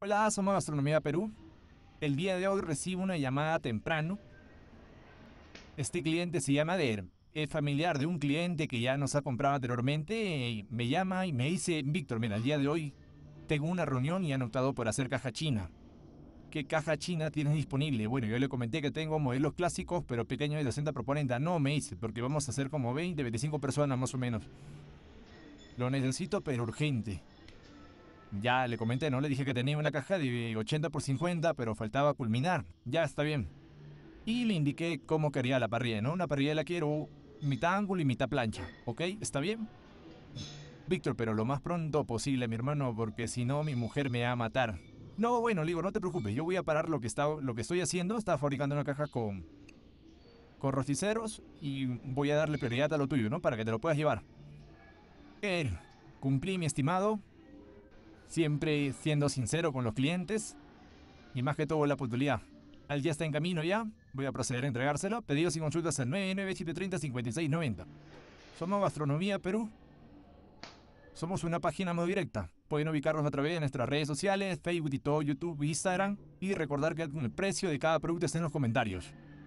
Hola, somos Gastronomía Perú. El día de hoy recibo una llamada temprano. Este cliente se llama Der. Es familiar de un cliente que ya nos ha comprado anteriormente. me llama y me dice, Víctor, mira, el día de hoy tengo una reunión y han optado por hacer caja china. ¿Qué caja china tienes disponible? Bueno, yo le comenté que tengo modelos clásicos, pero pequeños y de 60 proponenda. No, me dice, porque vamos a hacer como 20, 25 personas más o menos. Lo necesito, pero urgente. Ya le comenté, ¿no? Le dije que tenía una caja de 80 por 50, pero faltaba culminar. Ya está bien. Y le indiqué cómo quería la parrilla, ¿no? Una parrilla la quiero mitad ángulo y mitad plancha, ¿ok? ¿Está bien? Víctor, pero lo más pronto posible, mi hermano, porque si no, mi mujer me va a matar. No, bueno, no te preocupes, yo voy a parar lo que, lo que estoy haciendo. Estaba fabricando una caja con, con rosticeros y voy a darle prioridad a lo tuyo, ¿no? Para que te lo puedas llevar. Ok. cumplí, mi estimado siempre siendo sincero con los clientes y más que todo la puntualidad. Al ya está en camino ya, voy a proceder a entregárselo. Pedidos y consultas al 99730-5690. Somos Gastronomía Perú. Somos una página muy directa. Pueden ubicarnos a través de nuestras redes sociales, Facebook y todo, YouTube, Instagram. Y recordar que el precio de cada producto está en los comentarios.